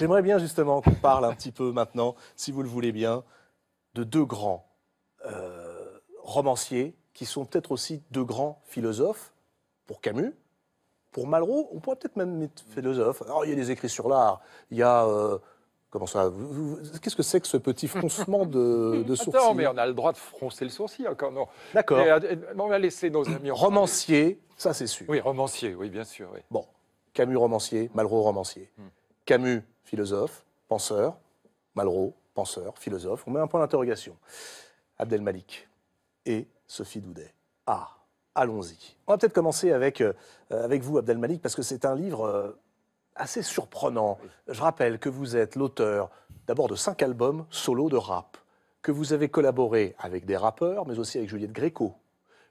J'aimerais bien justement qu'on parle un petit peu maintenant, si vous le voulez bien, de deux grands euh, romanciers qui sont peut-être aussi deux grands philosophes pour Camus. Pour Malraux, on pourrait peut-être même mettre philosophe. Alors, il y a des écrits sur l'art, il y a euh, Comment ça Qu'est-ce que c'est que ce petit froncement de, de sourcil Attends, mais on a le droit de froncer le sourcil encore, non D'accord. Euh, on va laisser nos amis. romancier, ça c'est sûr. Oui, romancier, oui, bien sûr. Oui. Bon, Camus romancier, Malraux romancier. Hmm. Camus, philosophe, penseur, Malraux, penseur, philosophe, on met un point d'interrogation. Abdelmalik et Sophie Doudet. Ah, allons-y. On va peut-être commencer avec, euh, avec vous, Abdelmalik, parce que c'est un livre euh, assez surprenant. Je rappelle que vous êtes l'auteur d'abord de cinq albums solo de rap, que vous avez collaboré avec des rappeurs, mais aussi avec Juliette Gréco,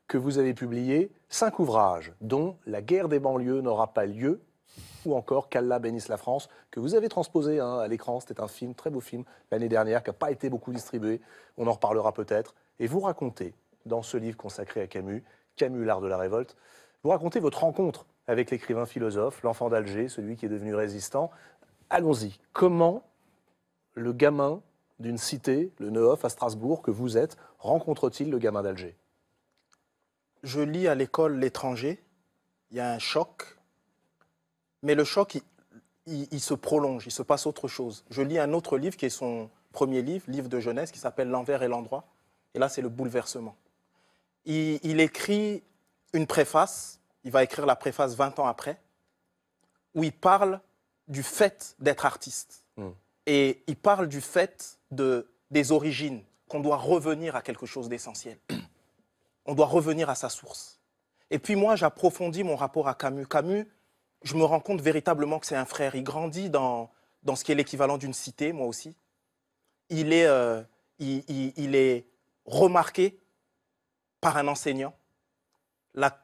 que vous avez publié cinq ouvrages, dont La guerre des banlieues n'aura pas lieu, ou encore Calla bénisse la France, que vous avez transposé hein, à l'écran. C'était un film, très beau film, l'année dernière, qui n'a pas été beaucoup distribué. On en reparlera peut-être. Et vous racontez, dans ce livre consacré à Camus, Camus, l'art de la révolte, vous racontez votre rencontre avec l'écrivain philosophe, l'enfant d'Alger, celui qui est devenu résistant. Allons-y. Comment le gamin d'une cité, le Neuf à Strasbourg, que vous êtes, rencontre-t-il le gamin d'Alger Je lis à l'école L'étranger. Il y a un choc mais le choc, il, se prolonge, il se passe autre chose. Je lis un autre livre qui est son premier livre, livre de jeunesse, qui s'appelle L'envers et l'endroit. Et là, c'est le bouleversement. Il, écrit une préface, il va écrire la préface 20 ans après, où il parle du fait d'être artiste. Hmm. Et il parle du fait de, des origines, qu'on doit revenir à quelque chose d'essentiel. On doit revenir à sa source. Et puis moi, j'approfondis mon rapport à Camus. Camus, je me rends compte véritablement que c'est un frère. Il grandit dans, dans ce qui est l'équivalent d'une cité, moi aussi. Il est, euh, il est remarqué par un enseignant.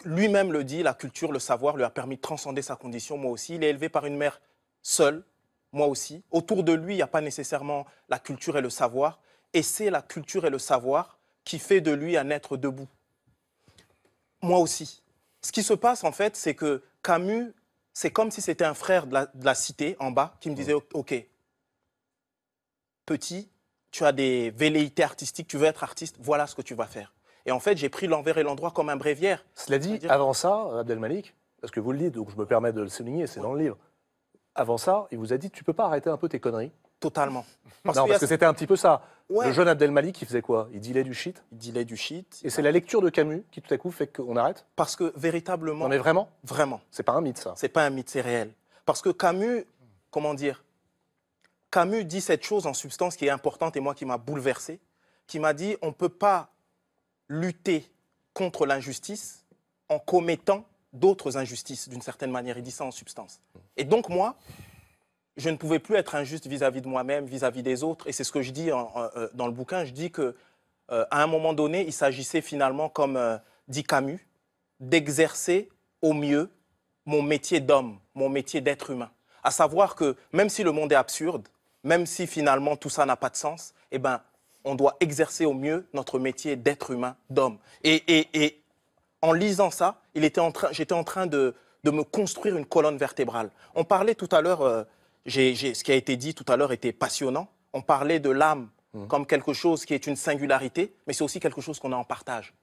Lui-même le dit, la culture, le savoir lui a permis de transcender sa condition, moi aussi. Il est élevé par une mère seule, moi aussi. Autour de lui, il n'y a pas nécessairement la culture et le savoir. Et c'est la culture et le savoir qui fait de lui un être debout. Moi aussi. Ce qui se passe, en fait, c'est que Camus c'est comme si c'était un frère de la, cité en bas qui me disait Ok, petit, tu as des velléités artistiques, tu veux être artiste, voilà ce que tu vas faire. Et en fait, j'ai pris l'envers et l'endroit comme un bréviaire. Cela dit, avant ça, Abdelmalik, parce que vous le dites, donc je me permets de le souligner, c'est dans le livre. Avant ça, il vous a dit Tu peux pas arrêter un peu tes conneries Totalement. non, parce que c'était un petit peu ça. Le jeune Abdelmalik, qui faisait quoi Il dilait du shit Il dilait du shit. Et c'est la lecture de Camus qui, tout à coup, fait qu'on arrête Parce que véritablement. On est vraiment Vraiment. C'est pas un mythe, ça. C'est pas un mythe, c'est réel. Parce que Camus, comment dire Camus dit cette chose en substance qui est importante et moi qui m'a bouleversé, qui m'a dit on ne peut pas lutter contre l'injustice en commettant d'autres injustices d'une certaine manière. Il dit ça en substance. Et donc moi, je ne pouvais plus être injuste vis-à-vis de moi-même, vis-à-vis des autres. Et c'est ce que je dis euh, dans le bouquin. Je dis que euh, à un moment donné, il s'agissait finalement, comme euh, dit Camus, d'exercer au mieux mon métier d'homme, mon métier d'être humain. À savoir que même si le monde est absurde, même si finalement tout ça n'a pas de sens, eh ben, on doit exercer au mieux notre métier d'être humain, d'homme. Et, en lisant ça, j'étais en train de, me construire une colonne vertébrale. On parlait tout à l'heure ce qui a été dit tout à l'heure était passionnant. On parlait de l'âme mmh. comme quelque chose qui est une singularité, mais c'est aussi quelque chose qu'on a en partage.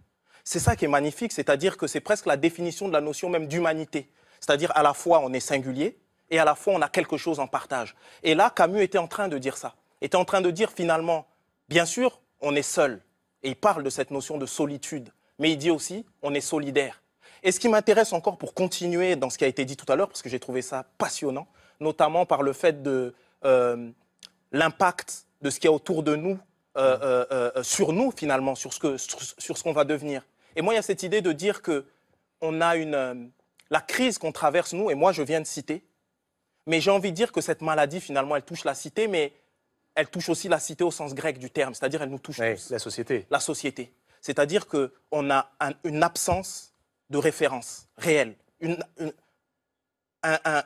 C'est ça qui est magnifique, c'est-à-dire que c'est presque la définition de la notion même d'humanité. C'est-à-dire à la fois on est singulier et à la fois on a quelque chose en partage. Et là, Camus était en train de dire ça. Était en train de dire finalement, bien sûr, on est seul. Et il parle de cette notion de solitude. Mais il dit aussi, on est solidaire. Et ce qui m'intéresse encore pour continuer dans ce qui a été dit tout à l'heure, parce que j'ai trouvé ça passionnant, notamment par le fait de euh, l'impact de ce qui est autour de nous, euh, mm. euh, sur nous finalement, sur ce qu'on sur, ce qu'on va devenir. Et moi, il y a cette idée de dire que on a une, la crise qu'on traverse nous, et moi je viens de citer, mais j'ai envie de dire que cette maladie finalement, elle touche la cité, mais elle touche aussi la cité au sens grec du terme, c'est-à-dire elle nous touche tous. La société. La société. C'est-à-dire qu'on a une absence de référence réelle. une,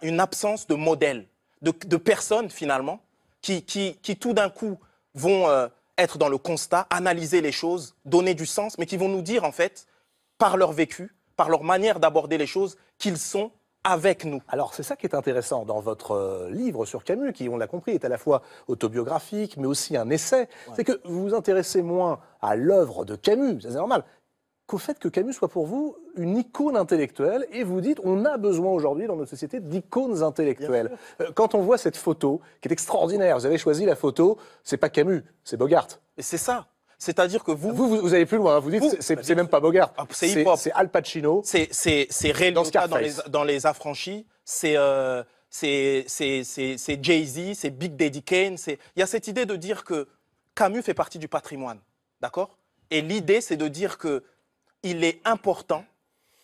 une absence de modèle, de, personnes finalement, qui, tout d'un coup vont euh, être dans le constat, analyser les choses, donner du sens, mais qui vont nous dire en fait, par leur vécu, par leur manière d'aborder les choses, qu'ils sont avec nous. Alors c'est ça qui est intéressant dans votre euh, livre sur Camus, qui, on l'a compris, est à la fois autobiographique, mais aussi un essai, c'est que vous vous intéressez moins à l'œuvre de Camus, c'est normal qu'au fait que Camus soit pour vous une icône intellectuelle et vous dites on a besoin aujourd'hui dans notre société d'icônes intellectuelles. Euh, quand on voit cette photo qui est extraordinaire, vous avez choisi la photo, c'est pas Camus, c'est Bogart. Et c'est ça. C'est-à-dire que vous... vous... vous... allez plus loin, hein, vous dites, c'est même pas Bogart, ah, c'est Al Pacino. C'est Ray dans, dans, les, dans Les Affranchis, euh, c'est C'est Jay-Z, c'est Big Daddy Kane. Il y a cette idée de dire que Camus fait partie du patrimoine, d'accord Et l'idée, c'est de dire que il est important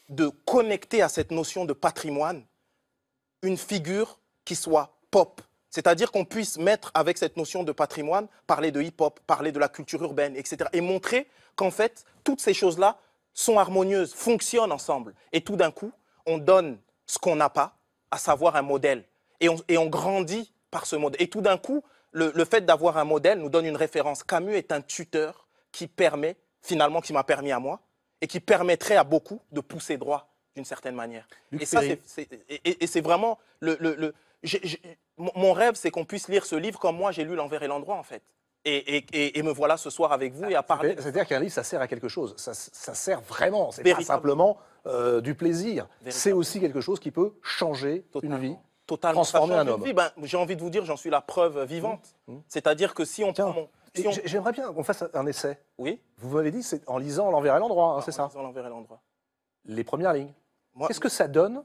de connecter à cette notion de patrimoine une figure qui soit pop. C'est-à-dire qu'on puisse mettre avec cette notion de patrimoine, parler de hip-hop, parler de la culture urbaine, etc. Et montrer qu'en fait, toutes ces choses-là sont harmonieuses, fonctionnent ensemble. Et tout d'un coup, on donne ce qu'on n'a pas, à savoir un modèle. Et on, grandit par ce modèle. Et tout d'un coup, le, le fait d'avoir un modèle nous donne une référence. Camus est un tuteur qui permet, finalement, qui m'a permis à moi, et qui permettrait à beaucoup de pousser droit d'une certaine manière. et ça, c'est vraiment le, le, le mon rêve, c'est qu'on puisse lire ce livre comme moi j'ai lu l'envers et l'endroit en fait. Et, et, et, me voilà ce soir avec vous et à ah, parler. C'est-à-dire qu'un livre, ça sert à quelque chose. Ça, ça sert vraiment. C'est pas simplement euh, du plaisir. C'est aussi quelque chose qui peut changer une vie. Totalement. Transformer un homme. Ben, j'ai envie de vous dire, j'en suis la preuve vivante. Mmh. Mmh. C'est-à-dire que si on prend J'aimerais bien qu'on fasse un essai. Oui. Vous m'avez dit, c'est en lisant l'envers et l'endroit, hein, ah, c'est ça En lisant l'envers et l'endroit. Les premières lignes. Qu'est-ce que ça donne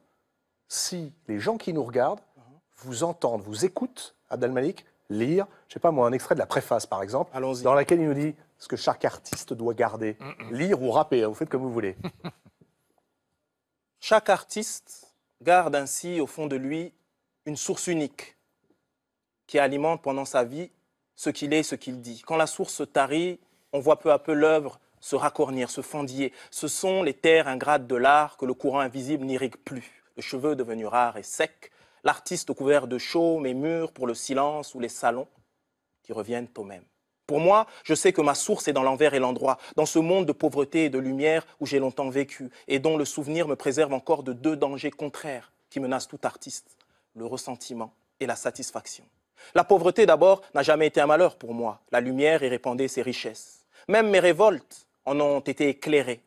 si les gens qui nous regardent uh-huh. vous entendent, vous écoutent, Abdelmalik, lire, je sais pas moi, un extrait de la préface par exemple, dans laquelle il nous dit ce que chaque artiste doit garder, lire ou rapper, hein, vous faites comme vous voulez. chaque artiste garde ainsi au fond de lui une source unique qui alimente pendant sa vie ce qu'il est ce qu'il dit. Quand la source tarit, on voit peu à peu l'œuvre se racornir, se fendiller. Ce sont les terres ingrates de l'art que le courant invisible n'irrigue plus. Le cheveu devenu rare et sec, l'artiste couvert de chaume et mûr pour le silence ou les salons qui reviennent au même. Pour moi, je sais que ma source est dans l'envers et l'endroit, dans ce monde de pauvreté et de lumière où j'ai longtemps vécu et dont le souvenir me préserve encore de deux dangers contraires qui menacent tout artiste, le ressentiment et la satisfaction. La pauvreté, d'abord, n'a jamais été un malheur pour moi. La lumière y répandait ses richesses. Même mes révoltes en ont été éclairées.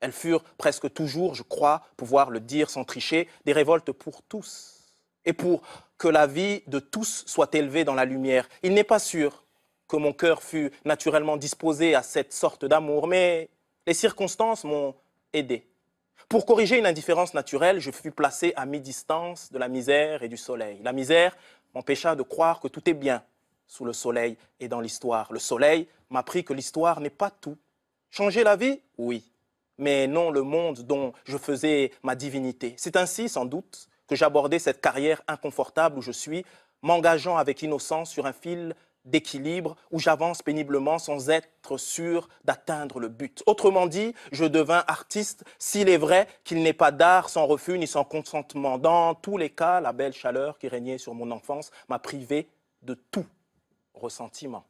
Elles furent presque toujours, je crois, pouvoir le dire sans tricher, des révoltes pour tous. Et pour que la vie de tous soit élevée dans la lumière. Il n'est pas sûr que mon cœur fût naturellement disposé à cette sorte d'amour, mais les circonstances m'ont aidé. Pour corriger une indifférence naturelle, je fus placé à mi-distance de la misère et du soleil. La misère m'empêcha de croire que tout est bien sous le soleil et dans l'histoire. Le soleil m'a appris que l'histoire n'est pas tout. Changer la vie Oui, mais non le monde dont je faisais ma divinité. C'est ainsi, sans doute, que j'abordais cette carrière inconfortable où je suis, m'engageant avec innocence sur un fil d'équilibre où j'avance péniblement sans être sûr d'atteindre le but. Autrement dit, je devins artiste s'il est vrai qu'il n'est pas d'art sans refus ni sans consentement. Dans tous les cas, la belle chaleur qui régnait sur mon enfance m'a privé de tout ressentiment.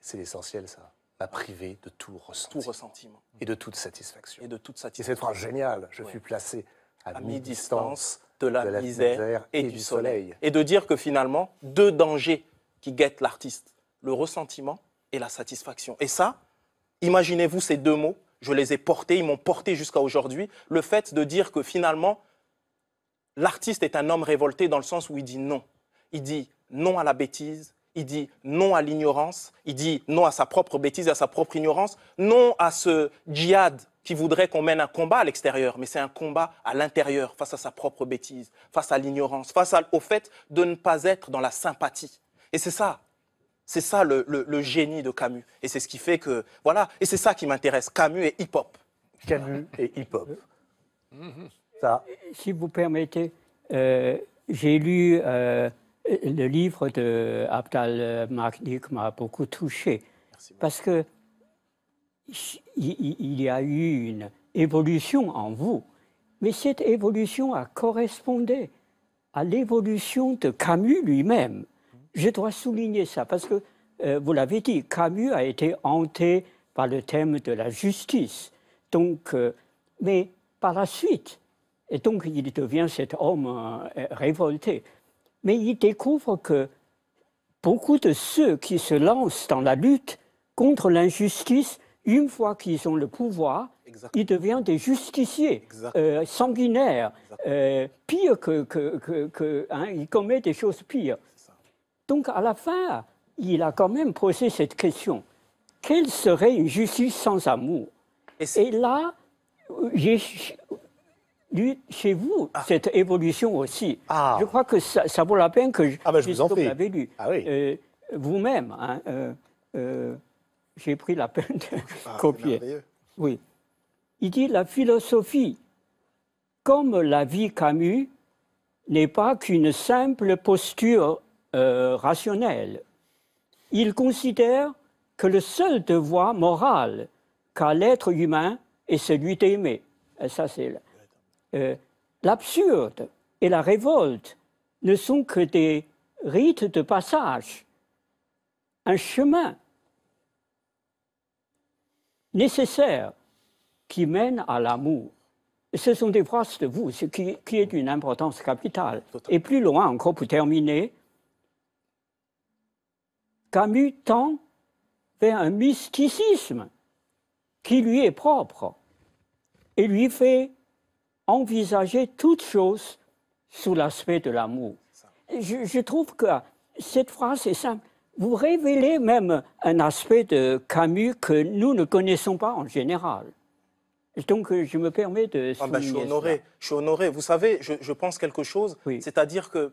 C'est l'essentiel, ça. M'a privé de tout ressentiment. Et de toute satisfaction. Et de toute satisfaction. Et cette phrase géniale, je suis fus placé à, mi-distance de, la, misère, et, du soleil. soleil. Et de dire que finalement, deux dangers qui guette l'artiste, le ressentiment et la satisfaction. Et ça, imaginez-vous ces deux mots, je les ai portés, ils m'ont porté jusqu'à aujourd'hui, le fait de dire que finalement, l'artiste est un homme révolté dans le sens où il dit non. Il dit non à la bêtise, il dit non à l'ignorance, il dit non à sa propre bêtise, à sa propre ignorance, non à ce djihad qui voudrait qu'on mène un combat à l'extérieur, mais c'est un combat à l'intérieur, face à sa propre bêtise, face à l'ignorance, face au fait de ne pas être dans la sympathie. Et c'est ça. C'est ça le, génie de Camus. Et c'est ce qui fait que. Voilà. Et c'est ça qui m'intéresse. Camus et hip-hop. Camus et hip-hop. Ça. Euh, si vous permettez, euh, j'ai lu euh, le livre de Abdal m'a beaucoup touché. parce que il y a eu une évolution en vous, mais cette évolution a correspondé à l'évolution de Camus lui-même je dois souligner ça parce que, euh, vous l'avez dit, Camus a été hanté par le thème de la justice. Donc, euh, mais par la suite, et donc il devient cet homme euh, révolté. Mais il découvre que beaucoup de ceux qui se lancent dans la lutte contre l'injustice, une fois qu'ils ont le pouvoir, ils deviennent des justiciers sanguinaires, pires que... que, que, hein, ils commettent des choses pires. Donc à la fin, il a quand même posé cette question. Quelle serait une justice sans amour Et, là, j'ai lu chez vous ah. cette évolution aussi. Ah. Je crois que ça, vaut la peine que je, ah, ben, vous en l'avez lu. Euh, vous-même, hein, euh, euh, j'ai pris la peine de copier. Oui. Il dit la philosophie, comme la vie Camus, n'est pas qu'une simple posture euh, rationnel. Il considère que le seul devoir moral qu'a l'être humain est celui d'aimer. ça, c'est euh, l'absurde et la révolte ne sont que des rites de passage, un chemin nécessaire qui mène à l'amour. Ce sont des phrases de vous, ce qui, qui est d'une importance capitale. Et plus loin encore, pour terminer, Camus tend vers un mysticisme qui lui est propre et lui fait envisager toute chose sous l'aspect de l'amour. Je, trouve que cette phrase est simple. Vous révélez même un aspect de Camus que nous ne connaissons pas en général. Donc euh, je me permets de... Ah ben, je, suis honoré, je suis Vous savez, je, pense quelque chose. C'est-à-dire que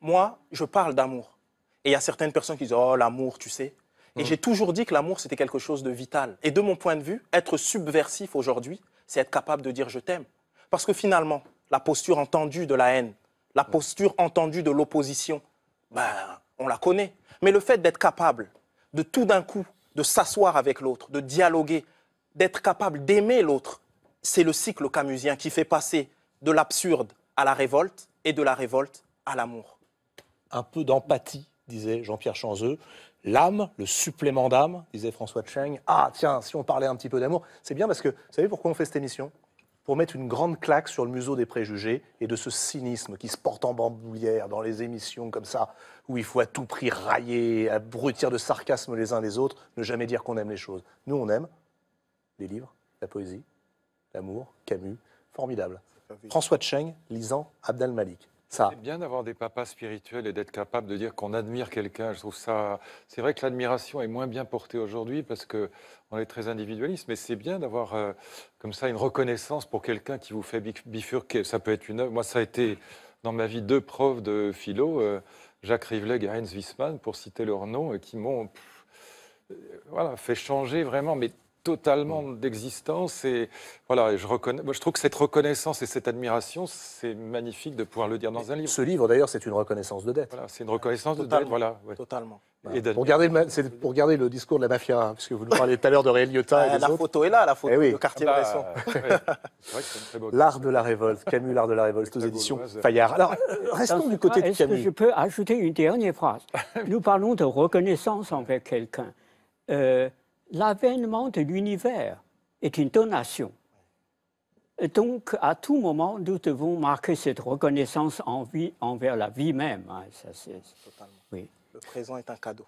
moi, je parle d'amour. Et il y a certaines personnes qui disent Oh, l'amour, tu sais. Et mhm. j'ai toujours dit que l'amour, c'était quelque chose de vital. Et de mon point de vue, être subversif aujourd'hui, c'est être capable de dire je t'aime. Parce que finalement, la posture entendue de la haine, la mhm. posture entendue de l'opposition, ben, on la connaît. Mais le fait d'être capable de tout d'un coup, de s'asseoir avec l'autre, de dialoguer, d'être capable d'aimer l'autre, c'est le cycle camusien qui fait passer de l'absurde à la révolte et de la révolte à l'amour. Un peu d'empathie disait Jean-Pierre Chanzeux, l'âme, le supplément d'âme, disait François Cheng. Ah tiens, si on parlait un petit peu d'amour, c'est bien parce que, vous savez pourquoi on fait cette émission pour mettre une grande claque sur le museau des préjugés et de ce cynisme qui se porte en bandoulière dans les émissions comme ça, où il faut à tout prix railler, abrutir de sarcasme les uns les autres, ne jamais dire qu'on aime les choses. Nous, on aime les livres, la poésie, l'amour, Camus, formidable. François Cheng lisant Abdel Malik. C'est bien d'avoir des papas spirituels et d'être capable de dire qu'on admire quelqu'un. Je trouve ça. C'est vrai que l'admiration est moins bien portée aujourd'hui parce que on est très individualiste, mais c'est bien d'avoir euh, comme ça une reconnaissance pour quelqu'un qui vous fait bifurquer. Ça peut être une Moi, ça a été dans ma vie deux profs de philo, euh, Jacques Rivleg et Heinz Wiesmann, pour citer leurs noms, euh, qui m'ont voilà, fait changer vraiment, mais totalement mm. d'existence. Et voilà, je, trouve que cette reconnaissance et cette admiration, c'est magnifique de pouvoir le dire dans un livre. Ce livre, d'ailleurs, c'est une reconnaissance de dette. c'est une reconnaissance de dette, voilà. Totalement. Et pour, garder le, pour le discours de la mafia, hein, puisque vous nous parlez tout à l'heure de Réel et bah, la photo est là, la photo, le eh quartier ah bah, L'art de la révolte, Camus, l'art de la révolte, aux éditions Fayard. Alors, euh, restons du côté de Camus. Que je peux ajouter une dernière phrase. Nous parlons de reconnaissance envers quelqu'un. Euh, l'avènement de l'univers est une donation. Et donc, à tout moment, nous devons marquer cette reconnaissance en vie, envers la vie même. Hein, oui. Le présent est un cadeau.